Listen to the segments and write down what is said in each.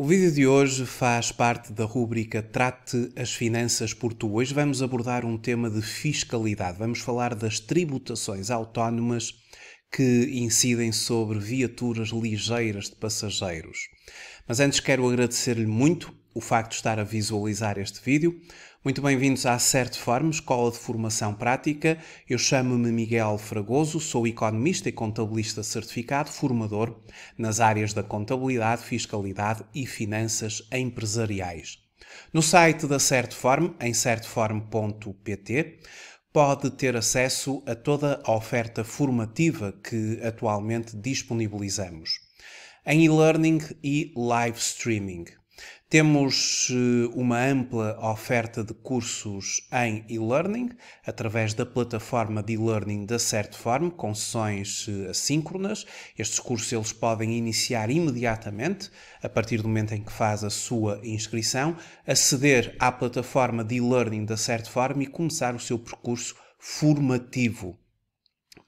O vídeo de hoje faz parte da rúbrica Trate as Finanças por Tu. Hoje vamos abordar um tema de fiscalidade. Vamos falar das tributações autónomas que incidem sobre viaturas ligeiras de passageiros. Mas antes quero agradecer-lhe muito o facto de estar a visualizar este vídeo. Muito bem-vindos à Certeform, Escola de Formação Prática. Eu chamo-me Miguel Fragoso, sou economista e contabilista certificado, formador nas áreas da contabilidade, fiscalidade e finanças empresariais. No site da Certeform, em certeform.pt, pode ter acesso a toda a oferta formativa que atualmente disponibilizamos em e-learning e live streaming. Temos eh, uma ampla oferta de cursos em e-learning, através da plataforma de e-learning da Certform, com sessões eh, assíncronas. Estes cursos eles podem iniciar imediatamente, a partir do momento em que faz a sua inscrição, aceder à plataforma de e-learning da Certform e começar o seu percurso formativo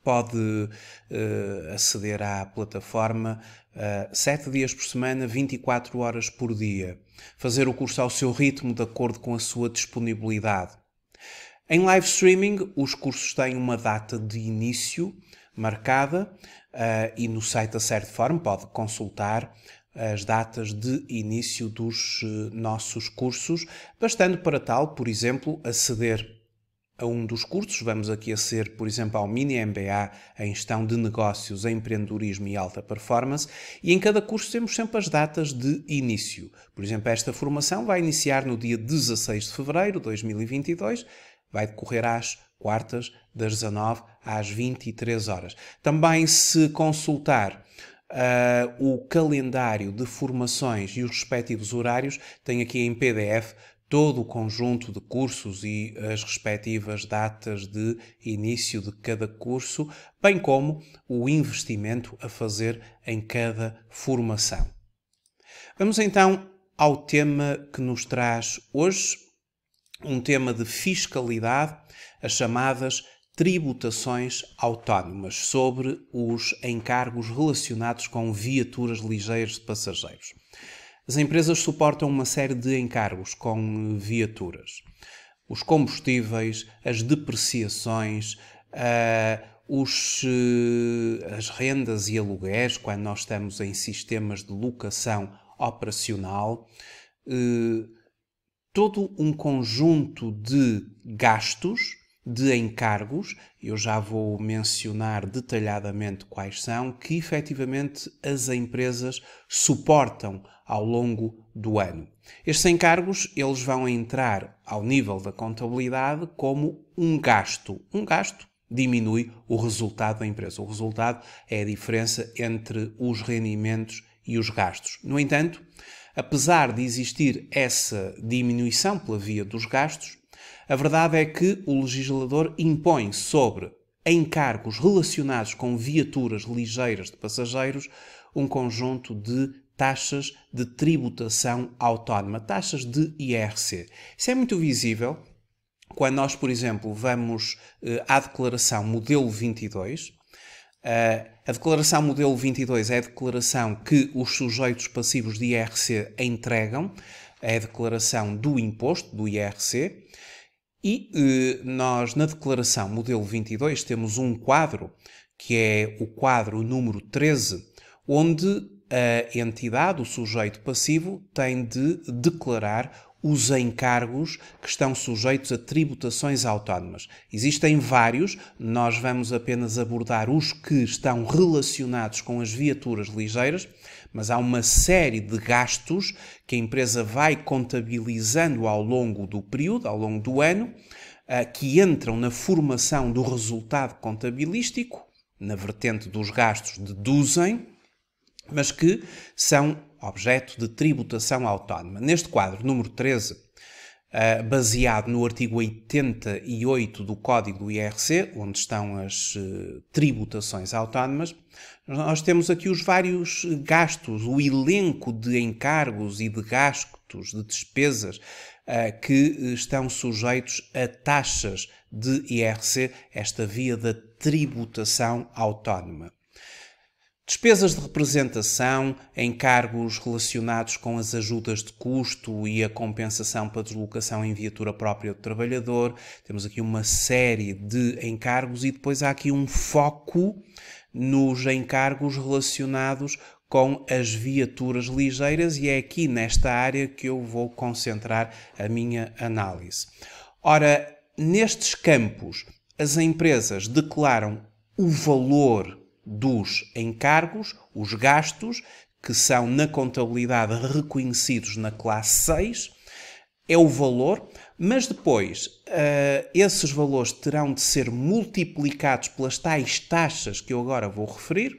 pode uh, aceder à plataforma uh, eh, 7 dias por semana, 24 horas por dia. Fazer o curso ao seu ritmo, de acordo com a sua disponibilidade. Em live streaming, os cursos têm uma data de início marcada uh, e no site da Certiform pode consultar as datas de início dos uh, nossos cursos, bastando para tal, por exemplo, aceder a um dos cursos. Vamos aqui a ser, por exemplo, ao Mini MBA em Gestão de Negócios, Empreendedorismo e Alta Performance, e em cada curso temos sempre as datas de início. Por exemplo, esta formação vai iniciar no dia 16 de fevereiro de 2022, vai decorrer às quartas, das 19 às 23 horas. Também se consultar Uh, o calendário de formações e os respectivos horários tem aqui em PDF todo o conjunto de cursos e as respectivas datas de início de cada curso, bem como o investimento a fazer em cada formação. Vamos então ao tema que nos traz hoje, um tema de fiscalidade, as chamadas tributações autónomas sobre os encargos relacionados com viaturas ligeiras de passageiros. As empresas suportam uma série de encargos com viaturas. Os combustíveis, as depreciações, uh, os, uh, as rendas e aluguéis, quando nós estamos em sistemas de locação operacional, uh, todo um conjunto de gastos, de encargos, eu já vou mencionar detalhadamente quais são, que efetivamente as empresas suportam ao longo do ano. Estes encargos eles vão entrar ao nível da contabilidade como um gasto. Um gasto diminui o resultado da empresa. O resultado é a diferença entre os rendimentos e os gastos. No entanto, apesar de existir essa diminuição pela via dos gastos, a verdade é que o legislador impõe sobre encargos relacionados com viaturas ligeiras de passageiros um conjunto de taxas de tributação autónoma, taxas de IRC. Isso é muito visível quando nós, por exemplo, vamos eh, à declaração modelo 22. Eh, a declaração modelo 22 é a declaração que os sujeitos passivos de IRC entregam, é a declaração do imposto, do IRC, e eh, nós na declaração modelo 22 temos um quadro, que é o quadro número 13, onde a entidade, o sujeito passivo, tem de declarar os encargos que estão sujeitos a tributações autónomas. Existem vários, nós vamos apenas abordar os que estão relacionados com as viaturas ligeiras, mas há uma série de gastos que a empresa vai contabilizando ao longo do período, ao longo do ano, eh, que entram na formação do resultado contabilístico, na vertente dos gastos deduzem, mas que são objeto de tributação autónoma. Neste quadro, número 13, uh, eh, baseado no artigo 88 do Código do IRC, onde estão as uh, tributações autónomas, nós temos aqui os vários gastos, o elenco de encargos e de gastos, de despesas, uh, que estão sujeitos a taxas de IRC, esta via da tributação autónoma. Despesas de representação, encargos relacionados com as ajudas de custo e a compensação para deslocação em viatura própria do trabalhador. Temos aqui uma série de encargos e depois há aqui um foco nos encargos relacionados com as viaturas ligeiras e é aqui nesta área que eu vou concentrar a minha análise. Ora, nestes campos, as empresas declaram o valor dos encargos, os gastos, que são na contabilidade reconhecidos na classe 6, é o valor, mas depois uh, esses valores terão de ser multiplicados pelas tais taxas que eu agora vou referir,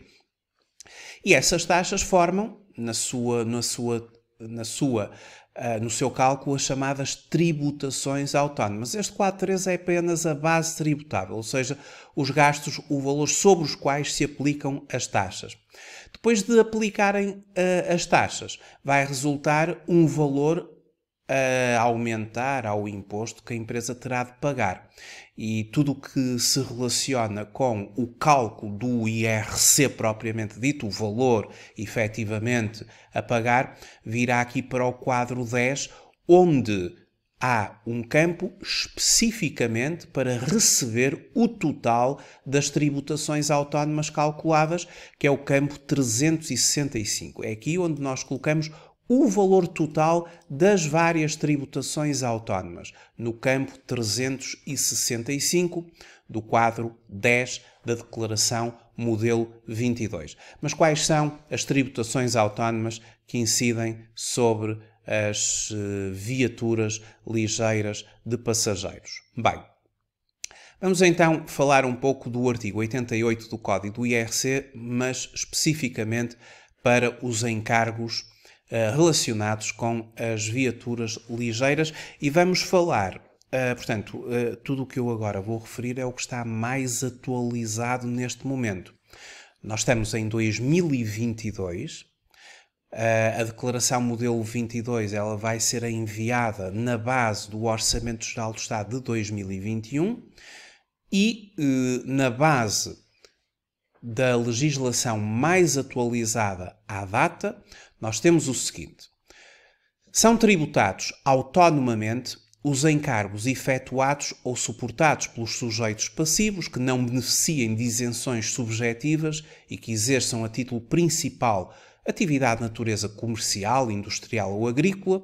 e essas taxas formam, na sua, na sua, na sua ah, no seu cálculo as chamadas tributações autónomas. Este quadro é apenas a base tributável, ou seja, os gastos, o valor sobre os quais se aplicam as taxas. Depois de aplicarem uh, as taxas, vai resultar um valor ah, a aumentar ao imposto que a empresa terá de pagar e tudo o que se relaciona com o cálculo do IRC propriamente dito, o valor efetivamente a pagar, virá aqui para o quadro 10, onde há um campo especificamente para receber o total das tributações autónomas calculadas, que é o campo 365. É aqui onde nós colocamos o valor total das várias tributações autónomas, no campo 365 do quadro 10 da Declaração Modelo 22. Mas quais são as tributações autónomas que incidem sobre as eh, viaturas ligeiras de passageiros? Bem, Vamos então falar um pouco do artigo 88 do Código do IRC, mas especificamente para os encargos eh, relacionados com as viaturas ligeiras e vamos falar. Eh, portanto, eh, tudo o que eu agora vou referir é o que está mais atualizado neste momento. Nós estamos em 2022. a declaração modelo 22 ela vai ser enviada na base do Orçamento Geral do Estado de 2021 e na base da legislação mais atualizada à data, nós temos o seguinte: são tributados autonomamente os encargos efetuados ou suportados pelos sujeitos passivos que não beneficiem de isenções subjetivas e que exerçam a título principal atividade de natureza comercial, industrial ou agrícola,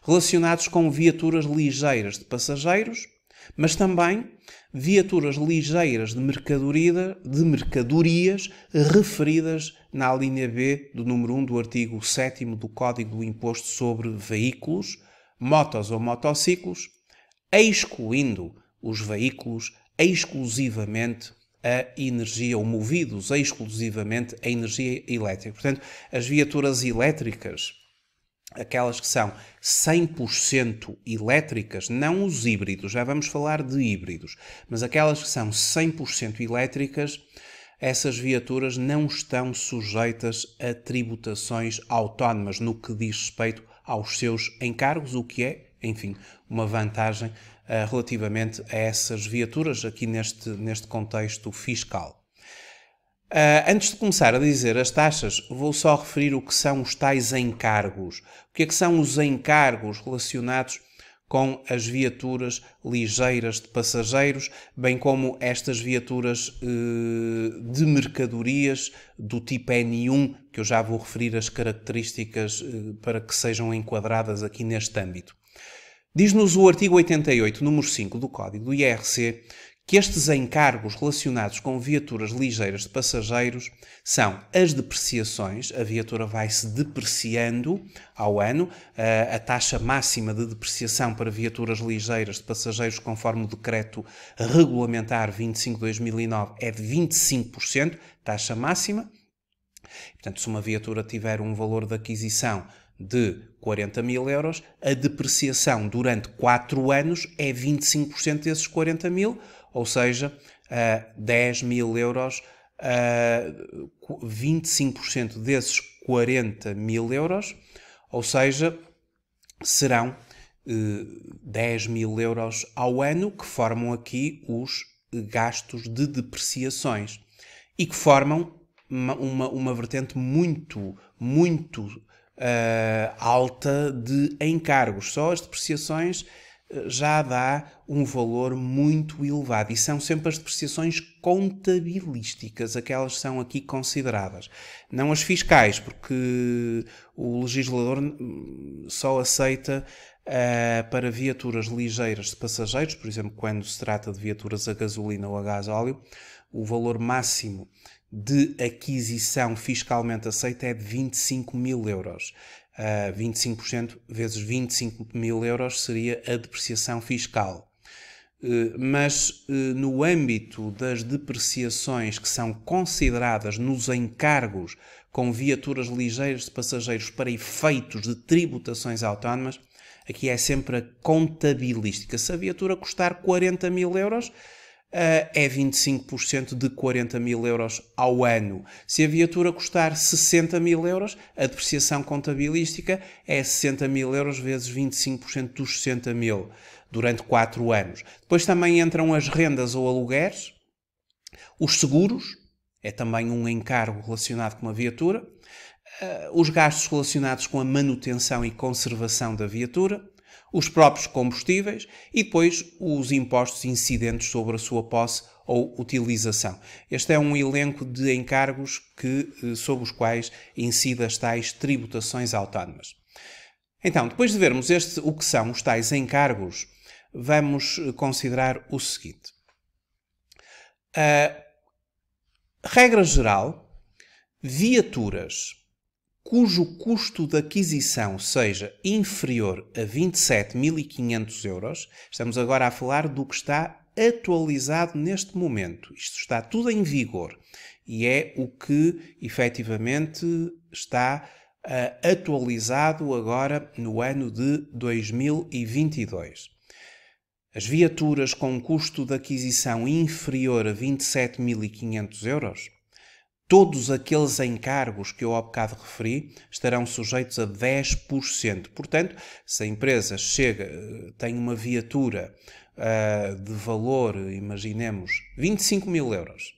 relacionados com viaturas ligeiras de passageiros, mas também viaturas ligeiras de, mercadoria, de mercadorias referidas na linha B do número 1 do artigo 7 do Código do Imposto sobre Veículos, motos ou motociclos, excluindo os veículos exclusivamente a energia, ou movidos exclusivamente a energia elétrica. Portanto, as viaturas elétricas aquelas que são 100% elétricas, não os híbridos, já vamos falar de híbridos, mas aquelas que são 100% elétricas, essas viaturas não estão sujeitas a tributações autónomas no que diz respeito aos seus encargos, o que é, enfim, uma vantagem uh, relativamente a essas viaturas aqui neste, neste contexto fiscal. Ah, antes de começar a dizer as taxas, vou só referir o que são os tais encargos. O que é que são os encargos relacionados com as viaturas ligeiras de passageiros, bem como estas viaturas ah, de mercadorias do tipo N1, que eu já vou referir as características ah, para que sejam enquadradas aqui neste âmbito. Diz-nos o artigo 88, número 5 do Código do IRC, que estes encargos relacionados com viaturas ligeiras de passageiros são as depreciações, a viatura vai-se depreciando ao ano, a taxa máxima de depreciação para viaturas ligeiras de passageiros, conforme o decreto regulamentar 25-2009, é de 25%, taxa máxima. Portanto, se uma viatura tiver um valor de aquisição de 40 mil euros, a depreciação durante 4 anos é 25% desses 40 mil, ou seja, uh, 10 mil euros, uh, 25% desses 40 mil euros, ou seja, serão uh, eh, 10 mil euros ao ano que formam aqui os gastos de depreciações e que formam uma, uma, uma vertente muito, muito uh, alta de encargos. Só as depreciações já dá um valor muito elevado e são sempre as depreciações contabilísticas, aquelas são aqui consideradas. Não as fiscais, porque o legislador hum, só aceita uh, para viaturas ligeiras de passageiros, por exemplo, quando se trata de viaturas a gasolina ou a gás óleo, o valor máximo de aquisição fiscalmente aceita é de 25 mil euros. Uh, eh, 25% vezes 25 mil euros seria a depreciação fiscal. Uh, mas uh, no âmbito das depreciações que são consideradas nos encargos com viaturas ligeiras de passageiros para efeitos de tributações autónomas, aqui é sempre a contabilística. Se a viatura custar 40 mil euros, ah, é 25% de 40 mil euros ao ano. Se a viatura custar 60 mil euros, a depreciação contabilística é 60 mil euros vezes 25% dos 60 mil durante 4 anos. Depois também entram as rendas ou aluguéis, os seguros, é também um encargo relacionado com a viatura, ah, os gastos relacionados com a manutenção e conservação da viatura, os próprios combustíveis e depois os impostos incidentes sobre a sua posse ou utilização. Este é um elenco de encargos que, eh, sobre os quais incidem as tais tributações autónomas. Então, depois de vermos este, o que são os tais encargos, vamos eh, considerar o seguinte. A regra geral, viaturas cujo custo de aquisição seja inferior a 27.500 euros, estamos agora a falar do que está atualizado neste momento. Isto está tudo em vigor e é o que efetivamente está uh, atualizado agora no ano de 2022. As viaturas com custo de aquisição inferior a 27.500 euros todos aqueles encargos que eu há bocado referi estarão sujeitos a 10%. Portanto, se a empresa chega, eh, tem uma viatura uh, de valor, imaginemos, 25 mil euros,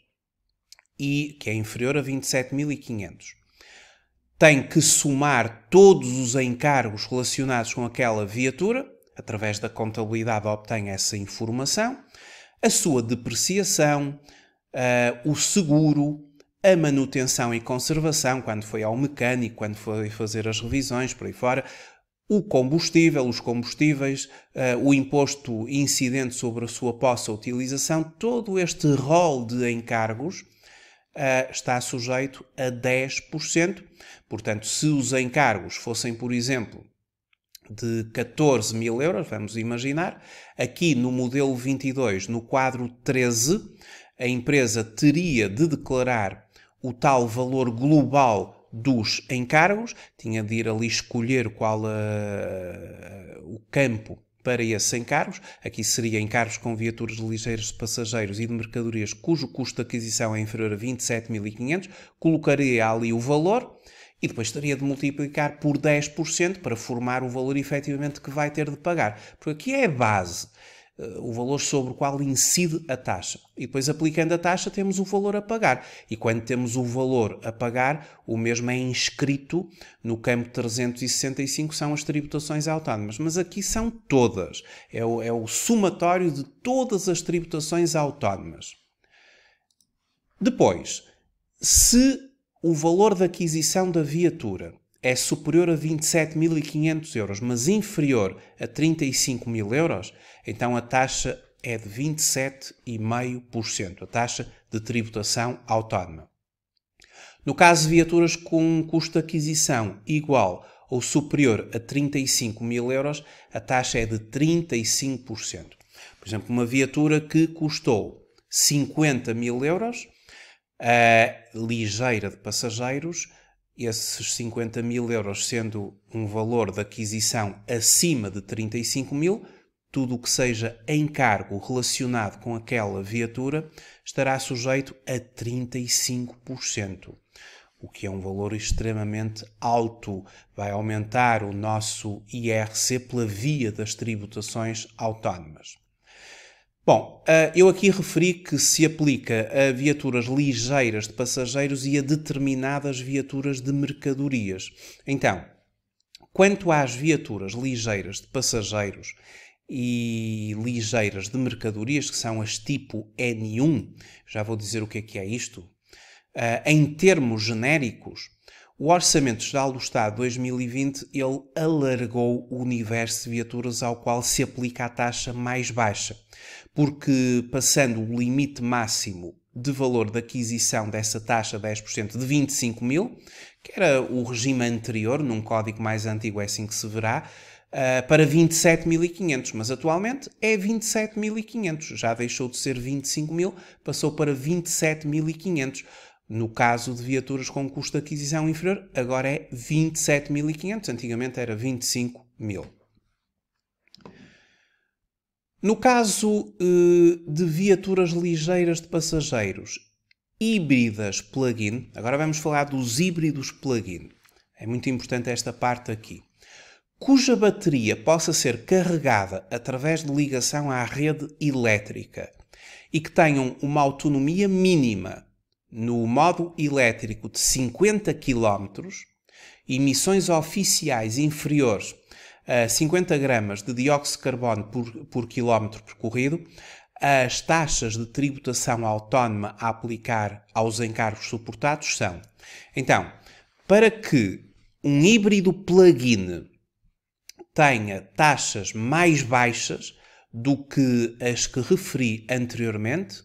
e que é inferior a 27.500, tem que somar todos os encargos relacionados com aquela viatura, através da contabilidade obtém essa informação, a sua depreciação, uh, o seguro, a manutenção e conservação, quando foi ao mecânico, quando foi fazer as revisões, por aí fora, o combustível, os combustíveis, uh, o imposto incidente sobre a sua posse ou utilização, todo este rol de encargos uh, está sujeito a 10%. Portanto, se os encargos fossem, por exemplo, de 14 mil euros, vamos imaginar, aqui no modelo 22, no quadro 13, a empresa teria de declarar o tal valor global dos encargos, tinha de ir ali escolher qual uh, o campo para esses encargos. Aqui seria encargos com viaturas ligeiras de passageiros e de mercadorias cujo custo de aquisição é inferior a 27.500, colocaria ali o valor e depois teria de multiplicar por 10% para formar o valor efetivamente que vai ter de pagar. Porque aqui é a base o valor sobre o qual incide a taxa. E depois, aplicando a taxa, temos o valor a pagar. E quando temos o valor a pagar, o mesmo é inscrito no campo 365, são as tributações autónomas. Mas aqui são todas. É o, é o somatório de todas as tributações autónomas. Depois, se o valor da aquisição da viatura é superior a 27.500 euros, mas inferior a 35.000 euros, então a taxa é de 27,5%, a taxa de tributação autónoma. No caso de viaturas com um custo de aquisição igual ou superior a 35 mil euros, a taxa é de 35%. Por exemplo, uma viatura que custou 50 mil euros, uh, ligeira de passageiros, esses 50 mil euros sendo um valor de aquisição acima de 35 mil, tudo o que seja encargo relacionado com aquela viatura estará sujeito a 35%, o que é um valor extremamente alto. Vai aumentar o nosso IRC pela via das tributações autónomas. Bom, eh, eu aqui referi que se aplica a viaturas ligeiras de passageiros e a determinadas viaturas de mercadorias. Então, quanto às viaturas ligeiras de passageiros e ligeiras de mercadorias, que são as tipo N1, já vou dizer o que é que é isto, eh, em termos genéricos, o Orçamento Geral do Estado 2020 ele alargou o universo de viaturas ao qual se aplica a taxa mais baixa porque passando o limite máximo de valor de aquisição dessa taxa 10% de 25 mil, que era o regime anterior, num código mais antigo é assim que se verá, uh, para 27.500, mas atualmente é 27.500, já deixou de ser 25 mil, passou para 27.500. No caso de viaturas com custo de aquisição inferior, agora é 27.500, antigamente era 25 mil. No caso eh, de viaturas ligeiras de passageiros, híbridas plug-in, agora vamos falar dos híbridos plug-in. É muito importante esta parte aqui. Cuja bateria possa ser carregada através de ligação à rede elétrica e que tenham uma autonomia mínima no modo elétrico de 50 km, emissões oficiais inferiores a 50 gramas de dióxido de carbono por, por quilómetro percorrido, as taxas de tributação autónoma a aplicar aos encargos suportados são. Então, para que um híbrido plug-in tenha taxas mais baixas do que as que referi anteriormente,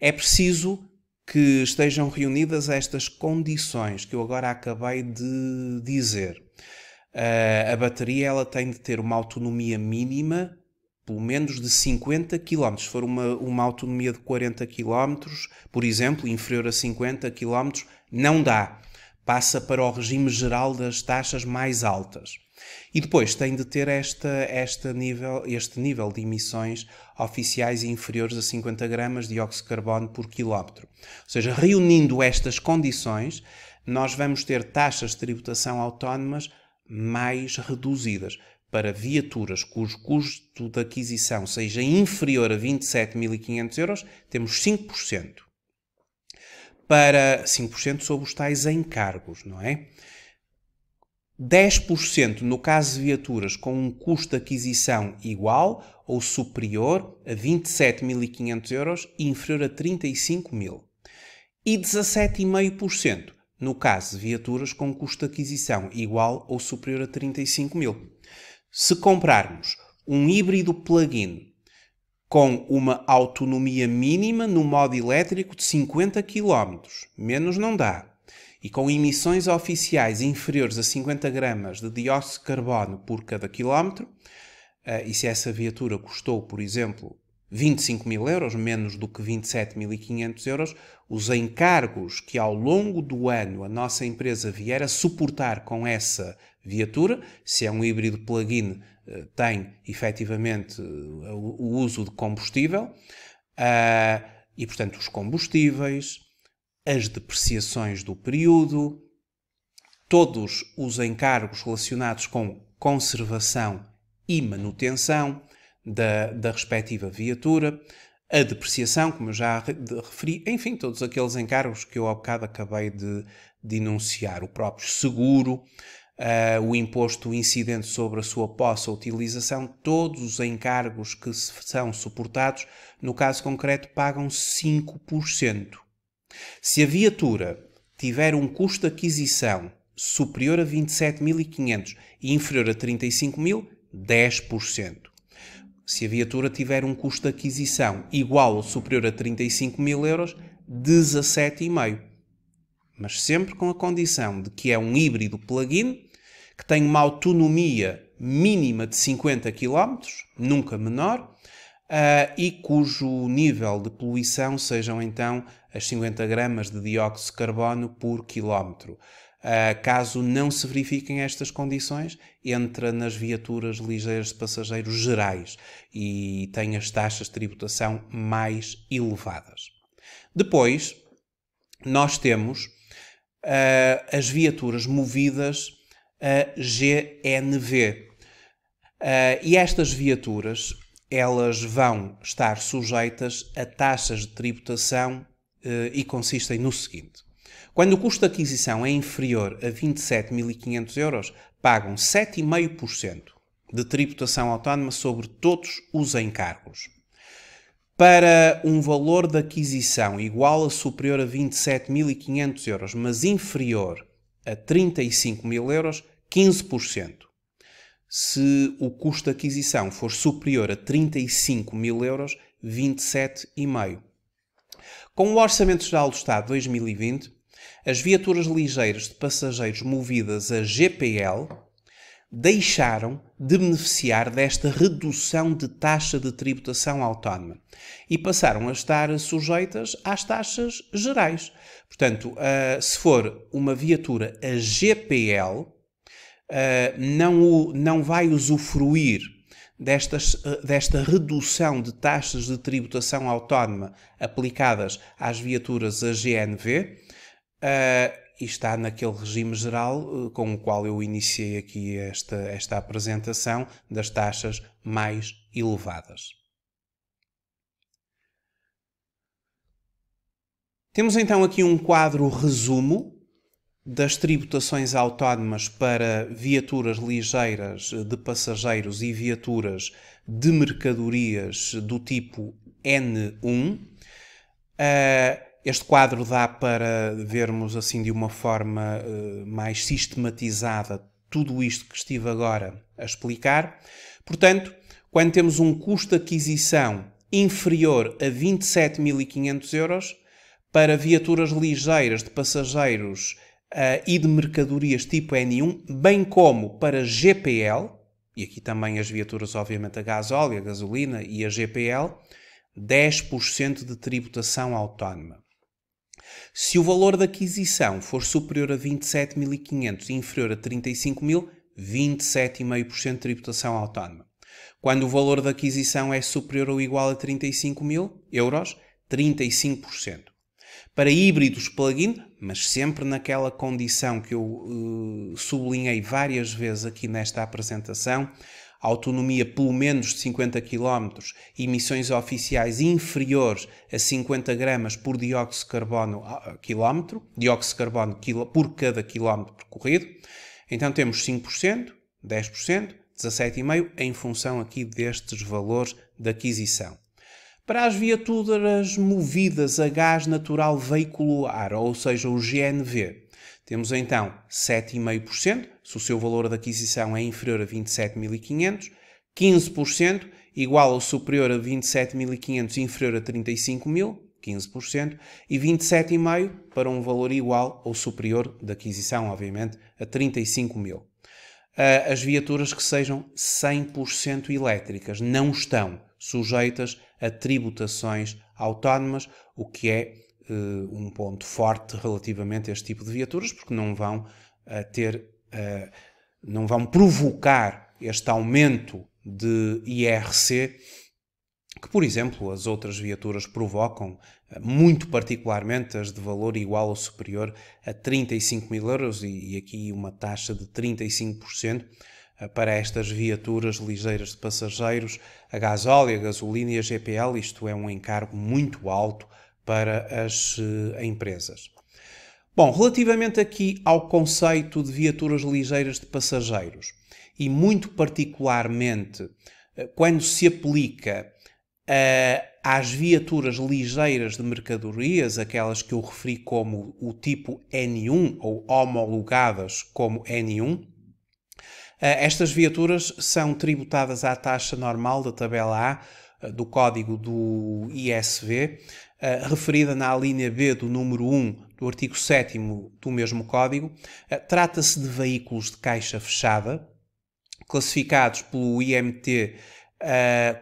é preciso que estejam reunidas estas condições que eu agora acabei de dizer. Uh, a bateria ela tem de ter uma autonomia mínima, pelo menos de 50 km. Se for uma, uma autonomia de 40 km, por exemplo, inferior a 50 km, não dá. Passa para o regime geral das taxas mais altas. E depois tem de ter esta, esta nível, este nível de emissões oficiais inferiores a 50 gramas de dióxido de carbono por quilómetro. Ou seja, reunindo estas condições, nós vamos ter taxas de tributação autónomas mais reduzidas para viaturas cujo custo de aquisição seja inferior a 27.500 euros, temos 5%. Para 5% sobre os tais encargos, não é? 10% no caso de viaturas com um custo de aquisição igual ou superior a 27.500 euros e inferior a 35.000. E 17,5% no caso de viaturas com custo de aquisição igual ou superior a 35 mil. Se comprarmos um híbrido plug-in com uma autonomia mínima no modo elétrico de 50 km, menos não dá, e com emissões oficiais inferiores a 50 gramas de dióxido de carbono por cada quilómetro, eh, e se essa viatura custou, por exemplo, 25 mil euros, menos do que 27.500 euros, os encargos que ao longo do ano a nossa empresa vier a suportar com essa viatura, se é um híbrido plug-in, eh, tem efetivamente eh, o uso de combustível, eh, e portanto os combustíveis, as depreciações do período, todos os encargos relacionados com conservação e manutenção, da, da respectiva viatura, a depreciação, como eu já referi, enfim, todos aqueles encargos que eu há bocado acabei de denunciar, o próprio seguro, uh, o imposto incidente sobre a sua posse ou utilização, todos os encargos que são suportados, no caso concreto, pagam 5%. Se a viatura tiver um custo de aquisição superior a 27.500 e inferior a 35.000, 10% se a viatura tiver um custo de aquisição igual ou superior a 35 mil euros, 17,5. Mas sempre com a condição de que é um híbrido plug-in, que tem uma autonomia mínima de 50 km, nunca menor, ah, e cujo nível de poluição sejam então as 50 gramas de dióxido de carbono por quilómetro. Ah, caso não se verifiquem estas condições, entra nas viaturas ligeiras de passageiros gerais e tem as taxas de tributação mais elevadas. Depois, nós temos uh, as viaturas movidas a GNV. Uh, ah, e estas viaturas, elas vão estar sujeitas a taxas de tributação uh, e consistem no seguinte. Quando o custo de aquisição é inferior a 27.500 euros, pagam 7,5% de tributação autónoma sobre todos os encargos. Para um valor de aquisição igual a superior a 27.500 euros, mas inferior a 35.000 euros, 15%. Se o custo de aquisição for superior a 35 mil euros, 27,5%. Com o Orçamento Geral do Estado 2020, as viaturas ligeiras de passageiros movidas a GPL deixaram de beneficiar desta redução de taxa de tributação autónoma e passaram a estar sujeitas às taxas gerais. Portanto, ah, se for uma viatura a GPL, ah, não, não vai usufruir destas, desta redução de taxas de tributação autónoma aplicadas às viaturas a GNV, Uh, e está naquele regime geral eh, com o qual eu iniciei aqui esta, esta apresentação das taxas mais elevadas. Temos então aqui um quadro resumo das tributações autónomas para viaturas ligeiras de passageiros e viaturas de mercadorias do tipo N1. Uh, eh, este quadro dá para vermos assim de uma forma eh, mais sistematizada tudo isto que estive agora a explicar. Portanto, quando temos um custo de aquisição inferior a 27.500 euros, para viaturas ligeiras de passageiros uh, e de mercadorias tipo N1, bem como para GPL, e aqui também as viaturas, obviamente, a gasóleo, a gasolina e a GPL, 10% de tributação autónoma. Se o valor da aquisição for superior a 27.500 e inferior a 35.000, 27,5% de tributação autónoma. Quando o valor da aquisição é superior ou igual a 35.000 euros, 35%. Para híbridos plug-in, mas sempre naquela condição que eu uh, sublinhei várias vezes aqui nesta apresentação, autonomia pelo menos de 50 km, emissões oficiais inferiores a 50 gramas por dióxido de carbono ah, ah, quilómetro, dióxido de carbono por cada quilómetro percorrido. Então temos 5%, 10%, 17,5% em função aqui destes valores de aquisição. Para as viaturas movidas a gás natural veicular, ou seja, o GNV, temos então 7,5%, se o seu valor de aquisição é inferior a 27.500, 15% igual ou superior a 27.500 inferior a 35.000, 15%, e 27,5% para um valor igual ou superior de aquisição, obviamente, a 35.000. Ah, as viaturas que sejam 100% elétricas não estão sujeitas a tributações autónomas, o que é eh, um ponto forte relativamente a este tipo de viaturas, porque não vão eh, ter não vão provocar este aumento de IRC que, por exemplo, as outras viaturas provocam, eh, muito particularmente as de valor igual ou superior a 35 mil euros, e, aqui uma taxa de 35% eh, para estas viaturas ligeiras de passageiros, a gasóleo, a gasolina e a GPL, isto é um encargo muito alto para as eh, empresas. Bom, relativamente aqui ao conceito de viaturas ligeiras de passageiros e muito particularmente eh, quando se aplica uh, às viaturas ligeiras de mercadorias, aquelas que eu referi como o tipo N1 ou homologadas como N1, eh, estas viaturas são tributadas à taxa normal da tabela A eh, do código do ISV, eh, referida na linha B do número 1 do artigo 7 do mesmo código, eh, trata-se de veículos de caixa fechada, classificados pelo IMT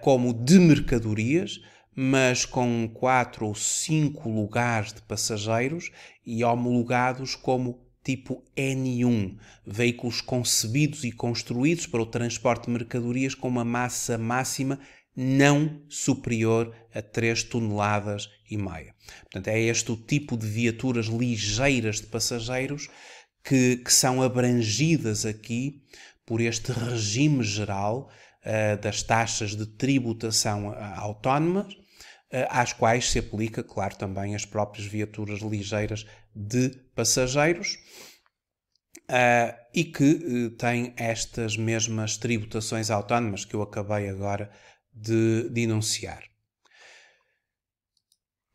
como de mercadorias, mas com quatro ou cinco lugares de passageiros e homologados como tipo N1, veículos concebidos e construídos para o transporte de mercadorias com uma massa máxima não superior a 3 toneladas e meia. Portanto, é este o tipo de viaturas ligeiras de passageiros que, que são abrangidas aqui por este regime geral uh, das taxas de tributação eh, autónomas, uh, às quais se aplica, claro, também as próprias viaturas ligeiras de passageiros. Uh, e que uh, tem estas mesmas tributações autónomas que eu acabei agora de, de enunciar.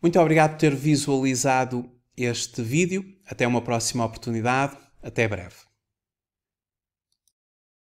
Muito obrigado por ter visualizado este vídeo. Até uma próxima oportunidade. Até breve.